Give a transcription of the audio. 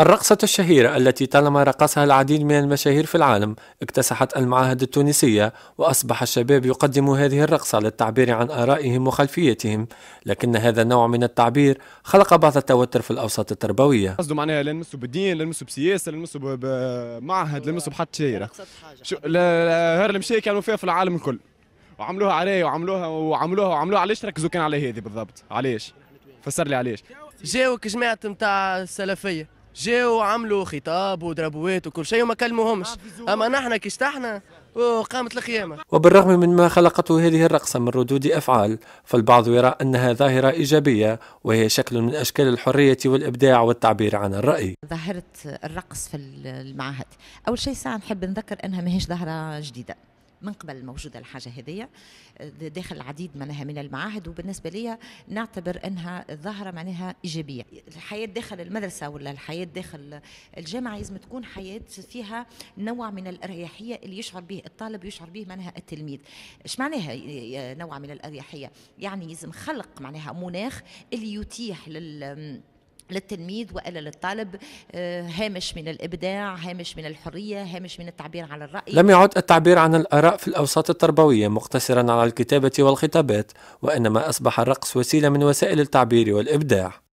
الرقصة الشهيرة التي طالما رقصها العديد من المشاهير في العالم اكتسحت المعاهد التونسية وأصبح الشباب يقدم هذه الرقصة للتعبير عن آرائهم وخلفيتهم لكن هذا النوع من التعبير خلق بعض التوتر في الأوساط التربوية قصده معناها لا نمسوا بالدين لا نمسوا بسياسة لا نمسوا بمعهد لا نمسوا بحتى شيء هر المشي كانوا فيها في العالم الكل وعملوها عليه وعملوها وعملوها وعملوها علاش ركزوا كان على هذه بالضبط علاش فسر لي علاش جاو جماعه نتاع السلفيه جاو عملوا خطاب وضربوات وكل شيء وما كلموهمش اما نحن كي وقامت القيامة وبالرغم من ما خلقته هذه الرقصة من ردود أفعال فالبعض يرى أنها ظاهرة إيجابية وهي شكل من أشكال الحرية والإبداع والتعبير عن الرأي ظاهرة الرقص في المعهد أول شيء ساعة نحب نذكر أنها ماهيش ظاهرة جديدة من قبل الموجودة الحاجة هذية آه، داخل العديد معناها من المعاهد وبالنسبة لي نعتبر أنها ظاهرة معناها إيجابية الحياة داخل المدرسة ولا الحياة داخل الجامعة لازم تكون حياة فيها نوع من الأريحية اللي يشعر به الطالب يشعر به معناها التلميذ إيش معناها نوع من الأريحية يعني يزم خلق معناها مناخ اللي يتيح لل للتلميذ والا للطالب آه، هامش من الابداع هامش من الحريه هامش من التعبير عن الراي لم يعد التعبير عن الاراء في الاوساط التربويه مقتصرا على الكتابه والخطابات وانما اصبح الرقص وسيله من وسائل التعبير والابداع